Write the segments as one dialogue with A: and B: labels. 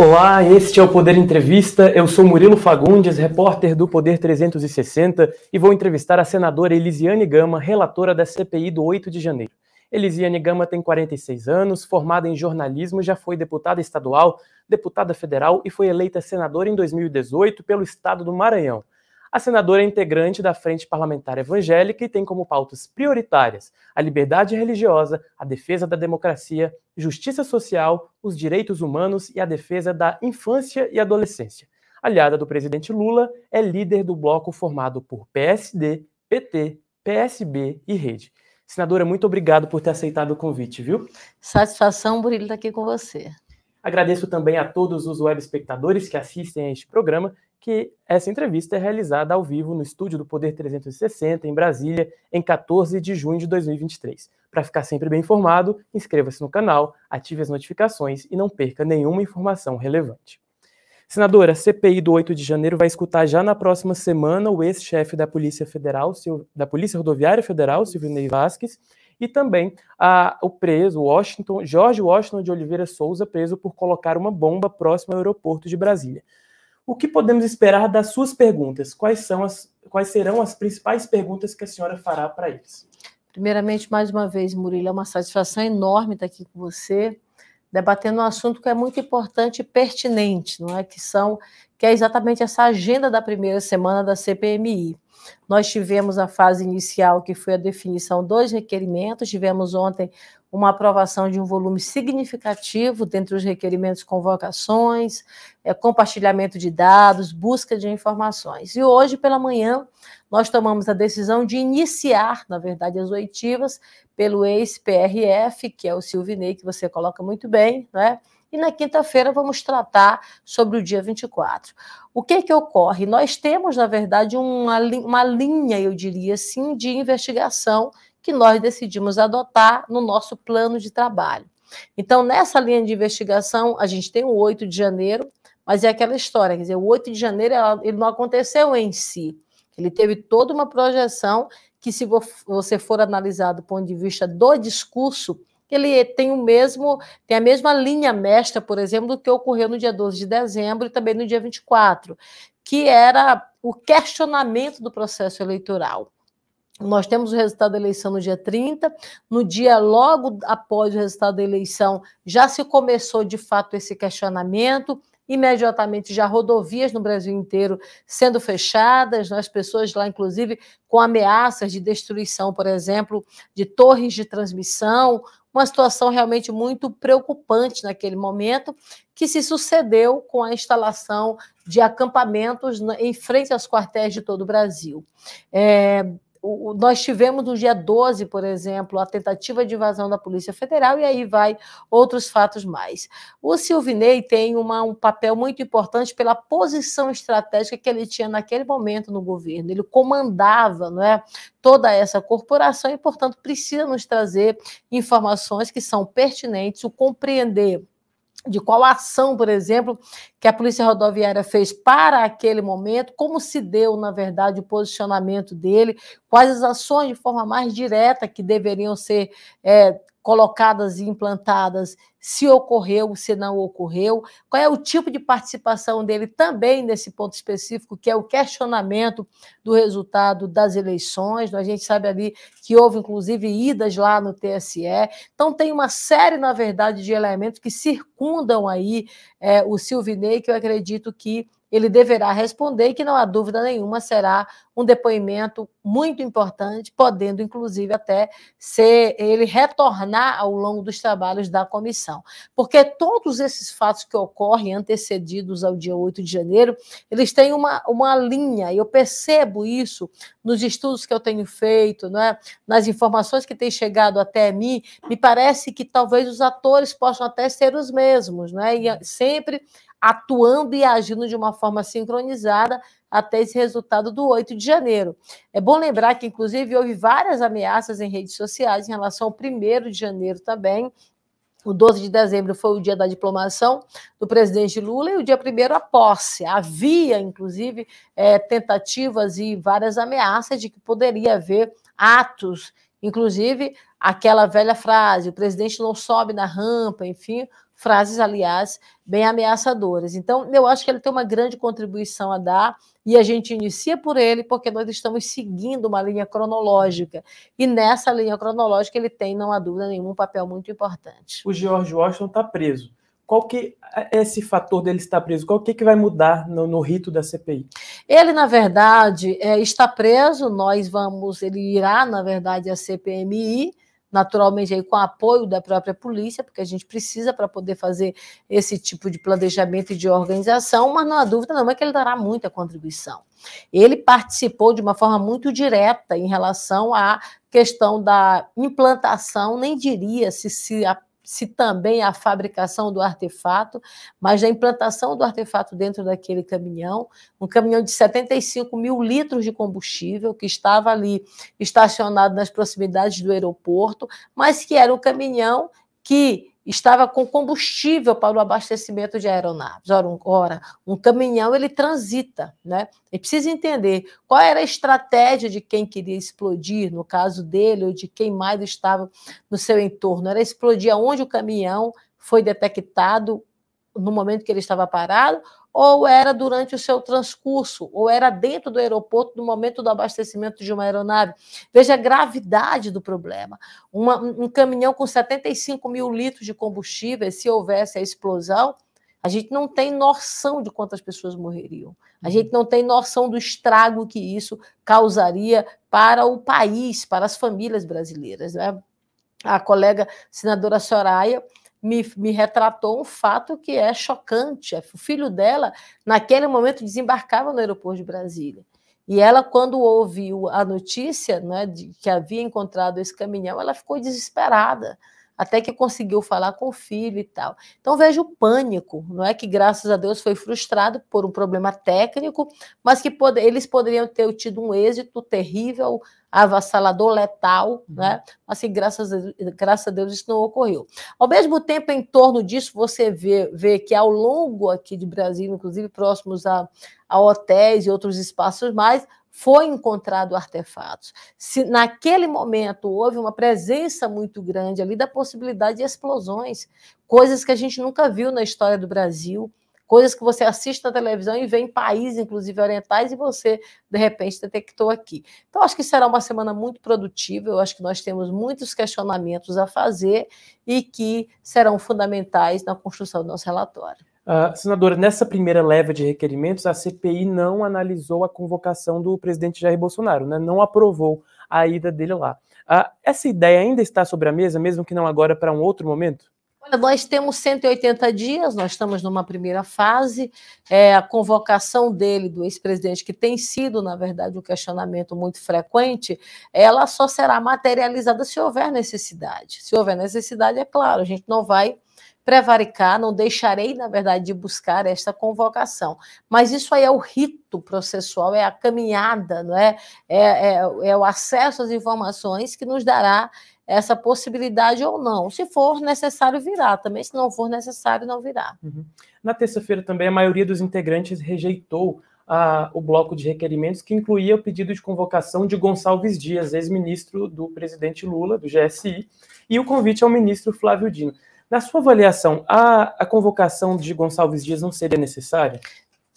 A: Olá, este é o Poder Entrevista. Eu sou Murilo Fagundes, repórter do Poder 360, e vou entrevistar a senadora Elisiane Gama, relatora da CPI do 8 de janeiro. Elisiane Gama tem 46 anos, formada em jornalismo, já foi deputada estadual, deputada federal e foi eleita senadora em 2018 pelo estado do Maranhão. A senadora é integrante da Frente Parlamentar Evangélica e tem como pautas prioritárias a liberdade religiosa, a defesa da democracia, justiça social, os direitos humanos e a defesa da infância e adolescência. Aliada do presidente Lula, é líder do bloco formado por PSD, PT, PSB e Rede. Senadora, muito obrigado por ter aceitado o convite, viu?
B: Satisfação, Brilho, estar tá aqui com você.
A: Agradeço também a todos os web espectadores que assistem a este programa que essa entrevista é realizada ao vivo no estúdio do Poder 360, em Brasília, em 14 de junho de 2023. Para ficar sempre bem informado, inscreva-se no canal, ative as notificações e não perca nenhuma informação relevante. Senadora, a CPI do 8 de janeiro vai escutar já na próxima semana o ex-chefe da Polícia Federal, da Polícia Rodoviária Federal, Silvio Vasquez, e também a, o preso Washington, Jorge Washington de Oliveira Souza, preso por colocar uma bomba próximo ao aeroporto de Brasília. O que podemos esperar das suas perguntas? Quais, são as, quais serão as principais perguntas que a senhora fará para eles?
B: Primeiramente, mais uma vez, Murilo, é uma satisfação enorme estar aqui com você, debatendo um assunto que é muito importante e pertinente, não é? Que são que é exatamente essa agenda da primeira semana da CPMI. Nós tivemos a fase inicial, que foi a definição dos requerimentos, tivemos ontem uma aprovação de um volume significativo dentre os requerimentos, convocações, é, compartilhamento de dados, busca de informações. E hoje pela manhã nós tomamos a decisão de iniciar, na verdade, as oitivas pelo ex-PRF, que é o Silvinei, que você coloca muito bem, né? E na quinta-feira vamos tratar sobre o dia 24. O que é que ocorre? Nós temos, na verdade, uma, uma linha, eu diria assim, de investigação que nós decidimos adotar no nosso plano de trabalho. Então, nessa linha de investigação, a gente tem o 8 de janeiro, mas é aquela história, quer dizer, o 8 de janeiro ele não aconteceu em si, ele teve toda uma projeção que, se você for analisar do ponto de vista do discurso, ele tem o mesmo, tem a mesma linha mestra, por exemplo, do que ocorreu no dia 12 de dezembro e também no dia 24, que era o questionamento do processo eleitoral. Nós temos o resultado da eleição no dia 30. No dia logo após o resultado da eleição, já se começou de fato esse questionamento. Imediatamente já rodovias no Brasil inteiro sendo fechadas, né? as pessoas lá, inclusive, com ameaças de destruição, por exemplo, de torres de transmissão, uma situação realmente muito preocupante naquele momento, que se sucedeu com a instalação de acampamentos né, em frente aos quartéis de todo o Brasil. É, o, nós tivemos no dia 12, por exemplo, a tentativa de invasão da Polícia Federal, e aí vai outros fatos mais. O Silvinei tem uma, um papel muito importante pela posição estratégica que ele tinha naquele momento no governo. Ele comandava não é, toda essa corporação e, portanto, precisa nos trazer informações que são pertinentes, o compreender de qual ação, por exemplo, que a Polícia Rodoviária fez para aquele momento, como se deu, na verdade, o posicionamento dele, quais as ações de forma mais direta que deveriam ser é, colocadas e implantadas se ocorreu, se não ocorreu, qual é o tipo de participação dele também nesse ponto específico, que é o questionamento do resultado das eleições. Né? A gente sabe ali que houve, inclusive, idas lá no TSE. Então, tem uma série, na verdade, de elementos que circundam aí é, o Silvinei, que eu acredito que ele deverá responder e que não há dúvida nenhuma será um depoimento muito importante, podendo inclusive até ser ele retornar ao longo dos trabalhos da comissão. Porque todos esses fatos que ocorrem antecedidos ao dia 8 de janeiro, eles têm uma, uma linha, e eu percebo isso nos estudos que eu tenho feito, né? nas informações que têm chegado até mim, me parece que talvez os atores possam até ser os mesmos, né? e sempre atuando e agindo de uma forma sincronizada até esse resultado do 8 de janeiro. É bom lembrar que, inclusive, houve várias ameaças em redes sociais em relação ao 1 de janeiro também, o 12 de dezembro foi o dia da diplomação do presidente Lula e o dia primeiro a posse. Havia, inclusive, é, tentativas e várias ameaças de que poderia haver atos, inclusive aquela velha frase: o presidente não sobe na rampa, enfim, frases, aliás, bem ameaçadoras. Então, eu acho que ele tem uma grande contribuição a dar e a gente inicia por ele porque nós estamos seguindo uma linha cronológica. E nessa linha cronológica ele tem, não há dúvida nenhuma, um papel muito importante.
A: O George Washington está preso qual que é esse fator dele estar preso? Qual que, é que vai mudar no, no, rito da CPI?
B: Ele, na verdade, é, está preso, nós vamos, ele irá, na verdade, à CPMI, naturalmente aí com apoio da própria polícia, porque a gente precisa para poder fazer esse tipo de planejamento e de organização, mas não há dúvida não é que ele dará muita contribuição. Ele participou de uma forma muito direta em relação à questão da implantação, nem diria se se a se também a fabricação do artefato, mas a implantação do artefato dentro daquele caminhão, um caminhão de 75 mil litros de combustível que estava ali estacionado nas proximidades do aeroporto, mas que era o caminhão que estava com combustível para o abastecimento de aeronaves. Ora, um, ora, um caminhão ele transita, né? E precisa entender qual era a estratégia de quem queria explodir, no caso dele, ou de quem mais estava no seu entorno. Era explodir aonde o caminhão foi detectado no momento que ele estava parado ou era durante o seu transcurso, ou era dentro do aeroporto no momento do abastecimento de uma aeronave. Veja a gravidade do problema. Uma, um caminhão com 75 mil litros de combustível, se houvesse a explosão, a gente não tem noção de quantas pessoas morreriam. A uhum. gente não tem noção do estrago que isso causaria para o país, para as famílias brasileiras. Né? A colega senadora Soraya me, me retratou um fato que é chocante. O filho dela, naquele momento, desembarcava no aeroporto de Brasília. E ela, quando ouviu a notícia né, de que havia encontrado esse caminhão, ela ficou desesperada até que conseguiu falar com o filho e tal. Então vejo o pânico, não é que graças a Deus foi frustrado por um problema técnico, mas que pod eles poderiam ter tido um êxito terrível, avassalador, letal, uhum. né? Assim, graças a, graças a Deus isso não ocorreu. Ao mesmo tempo, em torno disso, você vê, vê que ao longo aqui de Brasília, inclusive próximos a, a hotéis e outros espaços mais, foi encontrado artefatos. Se naquele momento houve uma presença muito grande ali da possibilidade de explosões, coisas que a gente nunca viu na história do Brasil, coisas que você assiste na televisão e vê em países, inclusive orientais, e você, de repente, detectou aqui. Então, acho que será uma semana muito produtiva, eu acho que nós temos muitos questionamentos a fazer e que serão fundamentais na construção do nosso relatório.
A: Ah, senadora, nessa primeira leva de requerimentos, a CPI não analisou a convocação do presidente Jair Bolsonaro, né? não aprovou a ida dele lá. Uh, essa ideia ainda está sobre a mesa, mesmo que não agora, para um outro momento?
B: Olha, nós temos 180 dias, nós estamos numa primeira fase. É, a convocação dele, do ex-presidente, que tem sido, na verdade, um questionamento muito frequente, ela só será materializada se houver necessidade. Se houver necessidade, é claro, a gente não vai prevaricar, não deixarei, na verdade, de buscar esta convocação. Mas isso aí é o rito processual, é a caminhada, não é? É, é, é o acesso às informações que nos dará essa possibilidade ou não. Se for necessário, virá também. Se não for necessário, não virá.
A: Uhum. Na terça-feira também, a maioria dos integrantes rejeitou a, ah, o bloco de requerimentos que incluía o pedido de convocação de Gonçalves Dias, ex-ministro do presidente Lula, do GSI, e o convite ao ministro Flávio Dino. Na sua avaliação, a, a convocação de Gonçalves Dias não seria necessária?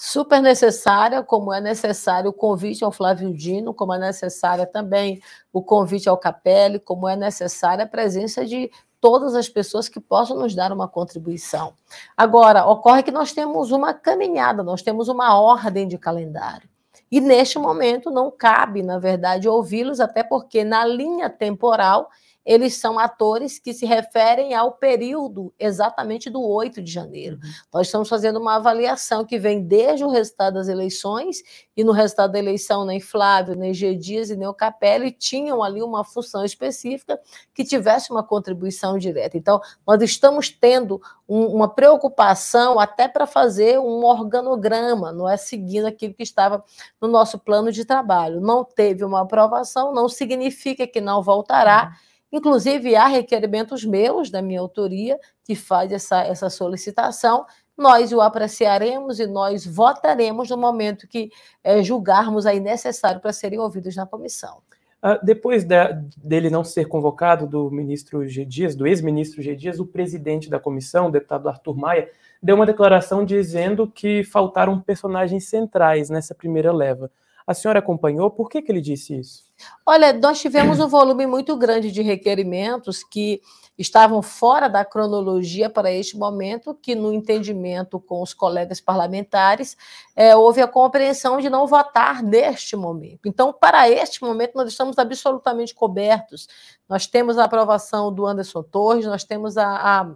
B: super necessária, como é necessário o convite ao Flávio Dino, como é necessária também o convite ao Capelli, como é necessária a presença de todas as pessoas que possam nos dar uma contribuição. Agora, ocorre que nós temos uma caminhada, nós temos uma ordem de calendário. E neste momento não cabe, na verdade, ouvi-los, até porque na linha temporal eles são atores que se referem ao período exatamente do 8 de janeiro. Uhum. Nós estamos fazendo uma avaliação que vem desde o resultado das eleições, e no resultado da eleição nem Flávio, nem G. Dias e nem o Capelli tinham ali uma função específica que tivesse uma contribuição direta. Então, nós estamos tendo um, uma preocupação até para fazer um organograma, não é seguindo aquilo que estava no nosso plano de trabalho. Não teve uma aprovação, não significa que não voltará. Uhum Inclusive, há requerimentos meus, da minha autoria, que faz essa, essa solicitação. Nós o apreciaremos e nós votaremos no momento que é, julgarmos aí necessário para serem ouvidos na comissão.
A: Uh, depois da, dele não ser convocado, do ministro G. Dias, do ex-ministro G. Dias, o presidente da comissão, o deputado Arthur Maia, deu uma declaração dizendo que faltaram personagens centrais nessa primeira leva. A senhora acompanhou? Por que, que ele disse isso?
B: Olha, nós tivemos um volume muito grande de requerimentos que estavam fora da cronologia para este momento, que no entendimento com os colegas parlamentares, é, houve a compreensão de não votar neste momento. Então, para este momento, nós estamos absolutamente cobertos. Nós temos a aprovação do Anderson Torres, nós temos a, a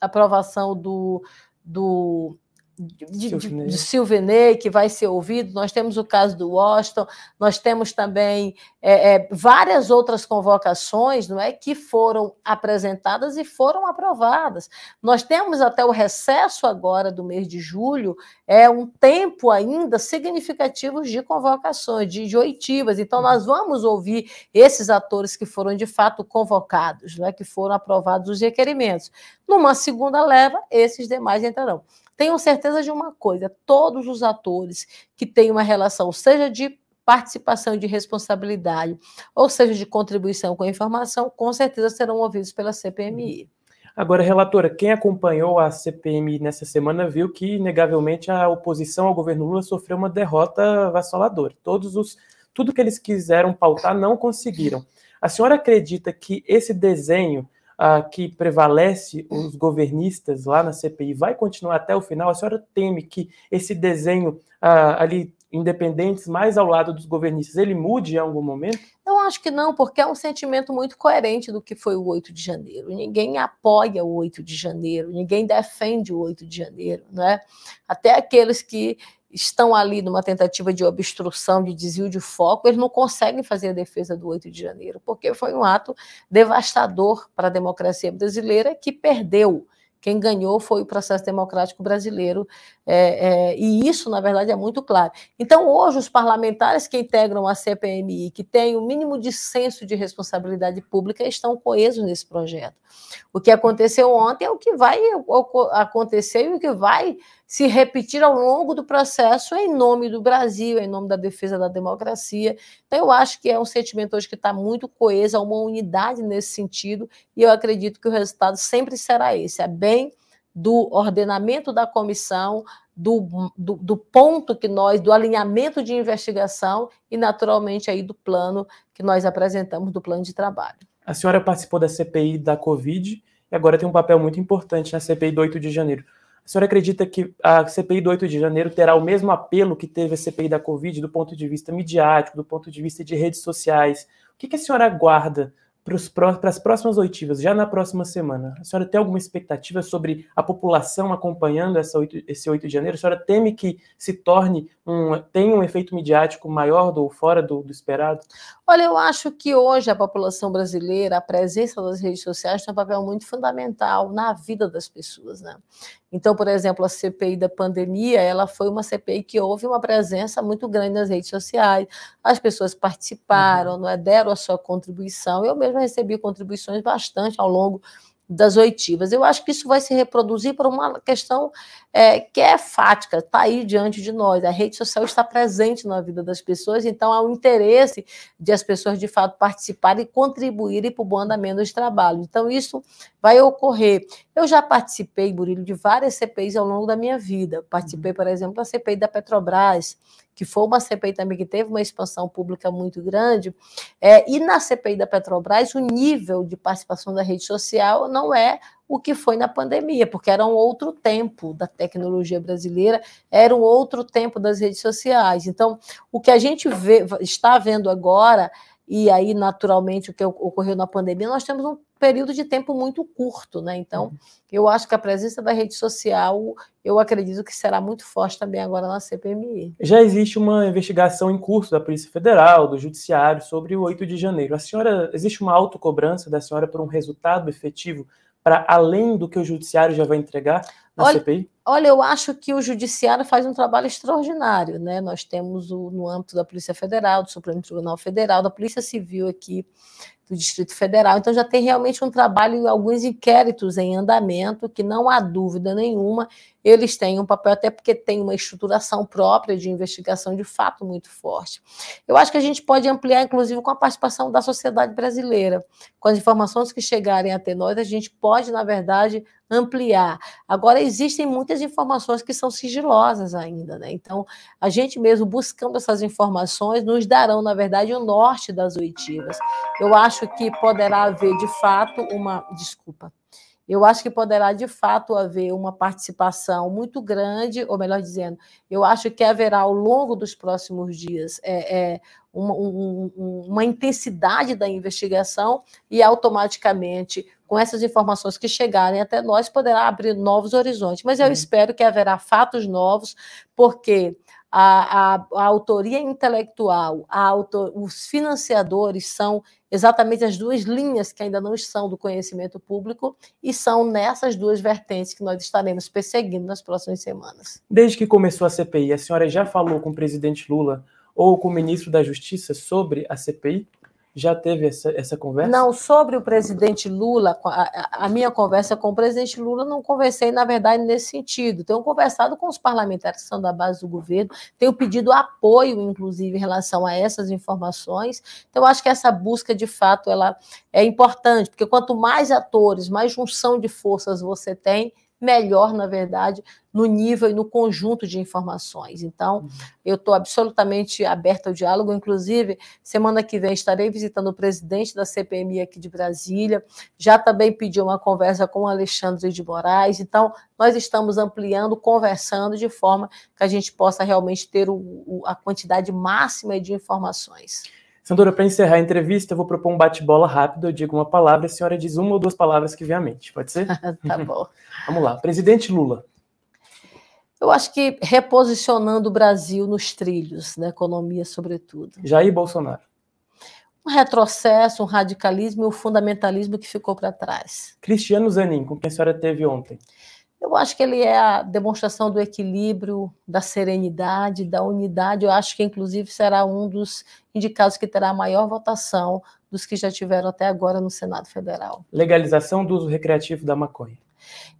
B: aprovação do, do de, Silvinei. de, Silvinei, que vai ser ouvido, nós temos o caso do Washington, nós temos também é, é, várias outras convocações não é, que foram apresentadas e foram aprovadas. Nós temos até o recesso agora do mês de julho, é um tempo ainda significativo de convocações, de, de oitivas. Então, nós vamos ouvir esses atores que foram de fato convocados, não é, que foram aprovados os requerimentos. Numa segunda leva, esses demais entrarão. Tenho certeza de uma coisa: todos os atores que têm uma relação, seja de participação e de responsabilidade, ou seja, de contribuição com a informação, com certeza serão ouvidos pela CPMI.
A: Agora, relatora, quem acompanhou a CPMI nessa semana viu que, inegavelmente, a oposição ao governo Lula sofreu uma derrota vassaladora. Todos os, tudo que eles quiseram pautar não conseguiram. A senhora acredita que esse desenho uh, que prevalece os governistas lá na CPI vai continuar até o final? A senhora teme que esse desenho uh, ali independentes mais ao lado dos governistas, ele mude em algum momento?
B: Eu acho que não, porque é um sentimento muito coerente do que foi o 8 de janeiro. Ninguém apoia o 8 de janeiro, ninguém defende o 8 de janeiro, né? Até aqueles que estão ali numa tentativa de obstrução, de desvio de foco, eles não conseguem fazer a defesa do 8 de janeiro, porque foi um ato devastador para a democracia brasileira que perdeu. Quem ganhou foi o processo democrático brasileiro, é, é, e isso, na verdade, é muito claro. Então, hoje, os parlamentares que integram a CPMI, que têm o mínimo de senso de responsabilidade pública, estão coesos nesse projeto. O que aconteceu ontem é o que vai acontecer e o que vai se repetir ao longo do processo em nome do Brasil, em nome da defesa da democracia. Então, eu acho que é um sentimento hoje que está muito coeso, há é uma unidade nesse sentido, e eu acredito que o resultado sempre será esse: é bem do ordenamento da comissão, do, do, do, ponto que nós, do alinhamento de investigação e, naturalmente, aí do plano que nós apresentamos, do plano de trabalho.
A: A senhora participou da CPI da Covid e agora tem um papel muito importante na CPI do 8 de janeiro. A senhora acredita que a CPI do 8 de janeiro terá o mesmo apelo que teve a CPI da Covid do ponto de vista midiático, do ponto de vista de redes sociais? O que, que a senhora aguarda para as próximas oitivas, já na próxima semana? A senhora tem alguma expectativa sobre a população acompanhando 8, esse 8 de janeiro? A senhora teme que se torne um, tenha um efeito midiático maior do fora do, do esperado?
B: Olha, eu acho que hoje a população brasileira, a presença das redes sociais tem um papel muito fundamental na vida das pessoas, né? Então, por exemplo, a CPI da pandemia, ela foi uma CPI que houve uma presença muito grande nas redes sociais, as pessoas participaram, uhum. não é, deram a sua contribuição. Eu mesma recebi contribuições bastante ao longo das oitivas. Eu acho que isso vai se reproduzir por uma questão é, que é fática, está aí diante de nós. A rede social está presente na vida das pessoas, então há um interesse de as pessoas de fato participarem e contribuírem para o bom andamento dos trabalhos. Então, isso vai ocorrer. Eu já participei, Burilo, de várias CPIs ao longo da minha vida. Participei, uhum. por exemplo, da CPI da Petrobras, que foi uma CPI também que teve uma expansão pública muito grande. É, e na CPI da Petrobras, o nível de participação da rede social não é o que foi na pandemia, porque era um outro tempo da tecnologia brasileira, era um outro tempo das redes sociais. Então, o que a gente vê, está vendo agora, e aí naturalmente o que ocorreu na pandemia, nós temos um período de tempo muito curto, né? Então, uhum. eu acho que a presença da rede social, eu acredito que será muito forte também agora na CPMI.
A: Já existe uma investigação em curso da Polícia Federal, do Judiciário, sobre o 8 de janeiro. A senhora, existe uma autocobrança da senhora por um resultado efetivo para além do que o Judiciário já vai entregar na Olha, CPI?
B: Olha, eu acho que o judiciário faz um trabalho extraordinário, né? Nós temos o, no âmbito da Polícia Federal, do Supremo Tribunal Federal, da Polícia Civil aqui do Distrito Federal, então já tem realmente um trabalho, e alguns inquéritos em andamento, que não há dúvida nenhuma, eles têm um papel, até porque tem uma estruturação própria de investigação de fato muito forte. Eu acho que a gente pode ampliar, inclusive, com a participação da sociedade brasileira. Com as informações que chegarem até nós, a gente pode, na verdade, ampliar. Agora, existem muitas muitas informações que são sigilosas ainda, né? Então, a gente mesmo buscando essas informações nos darão, na verdade, o norte das oitivas. Eu acho que poderá haver, de fato, uma. Desculpa. Eu acho que poderá, de fato, haver uma participação muito grande, ou melhor dizendo, eu acho que haverá ao longo dos próximos dias é, é, uma, um, uma intensidade da investigação e automaticamente com essas informações que chegarem até nós, poderá abrir novos horizontes. Mas eu uhum. espero que haverá fatos novos, porque a, a, a autoria intelectual, a autor, os financiadores são exatamente as duas linhas que ainda não são do conhecimento público e são nessas duas vertentes que nós estaremos perseguindo nas próximas semanas.
A: Desde que começou a CPI, a senhora já falou com o presidente Lula ou com o ministro da Justiça sobre a CPI? Já teve essa, essa conversa? Não,
B: sobre o presidente Lula, a, a, minha conversa com o presidente Lula, não conversei, na verdade, nesse sentido. Tenho conversado com os parlamentares que são da base do governo, tenho pedido apoio, inclusive, em relação a essas informações. Então, acho que essa busca, de fato, ela é importante, porque quanto mais atores, mais junção de forças você tem, melhor, na verdade, no nível e no conjunto de informações. Então, uhum. eu estou absolutamente aberta ao diálogo. Inclusive, semana que vem estarei visitando o presidente da CPMI aqui de Brasília. Já também pedi uma conversa com o Alexandre de Moraes. Então, nós estamos ampliando, conversando, de forma que a gente possa realmente ter o, o, a quantidade máxima de informações.
A: Sandora, para encerrar a entrevista, eu vou propor um bate-bola rápido. Eu digo uma palavra, a senhora diz uma ou duas palavras que vem à mente. Pode ser? tá uhum. bom. Vamos lá. Presidente Lula. Eu acho
B: que reposicionando o Brasil nos trilhos, na economia, sobretudo. Jair Bolsonaro. Um retrocesso, um radicalismo e um fundamentalismo que ficou para trás.
A: Cristiano Zanin, com quem a senhora teve ontem.
B: Eu acho que ele é a demonstração do equilíbrio, da serenidade, da unidade. Eu acho que, inclusive, será um dos indicados que terá a maior votação dos que já tiveram até agora no Senado Federal.
A: Legalização do uso recreativo da maconha.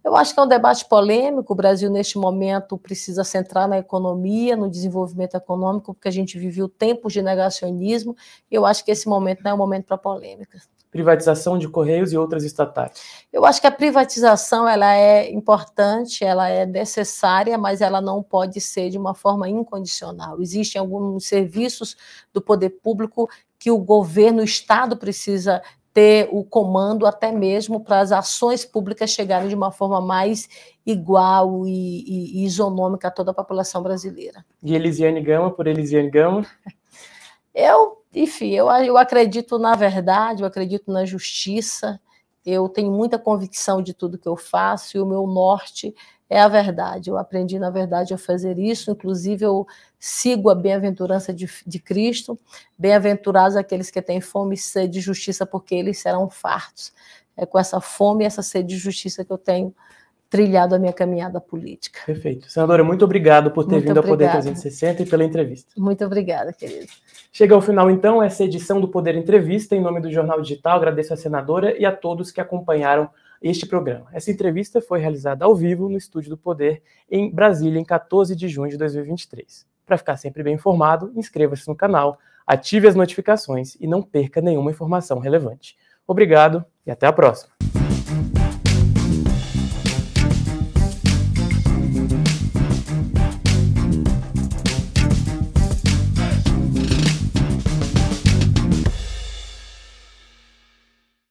B: Eu acho que é um debate polêmico. O Brasil, neste momento, precisa centrar na economia, no desenvolvimento econômico, porque a gente viveu tempos de negacionismo. E eu acho que esse momento não é um momento para polêmicas
A: privatização de correios e outras estatais?
B: Eu acho que a privatização ela é importante, ela é necessária, mas ela não pode ser de uma forma incondicional. Existem alguns serviços do poder público que o governo, o Estado precisa ter o comando até mesmo para as ações públicas chegarem de uma forma mais igual e, e, e isonômica a toda a população brasileira.
A: E Elisiane Gama, por Elisiane Gama?
B: Eu enfim, eu, eu acredito na verdade, eu acredito na justiça, eu tenho muita convicção de tudo que eu faço e o meu norte é a verdade. Eu aprendi, na verdade, a fazer isso, inclusive eu sigo a bem-aventurança de, de Cristo. Bem-aventurados aqueles que têm fome e sede de justiça, porque eles serão fartos. É com essa fome e essa sede de justiça que eu tenho trilhado a minha caminhada política.
A: Perfeito. Senadora, muito obrigado por ter muito vindo obrigada. ao Poder 360 e pela entrevista.
B: Muito obrigada, querida.
A: Chega ao final, então, essa edição do Poder Entrevista. Em nome do Jornal Digital, agradeço à senadora e a todos que acompanharam este programa. Essa entrevista foi realizada ao vivo no Estúdio do Poder, em Brasília, em 14 de junho de 2023. Para ficar sempre bem informado, inscreva-se no canal, ative as notificações e não perca nenhuma informação relevante. Obrigado e até a próxima.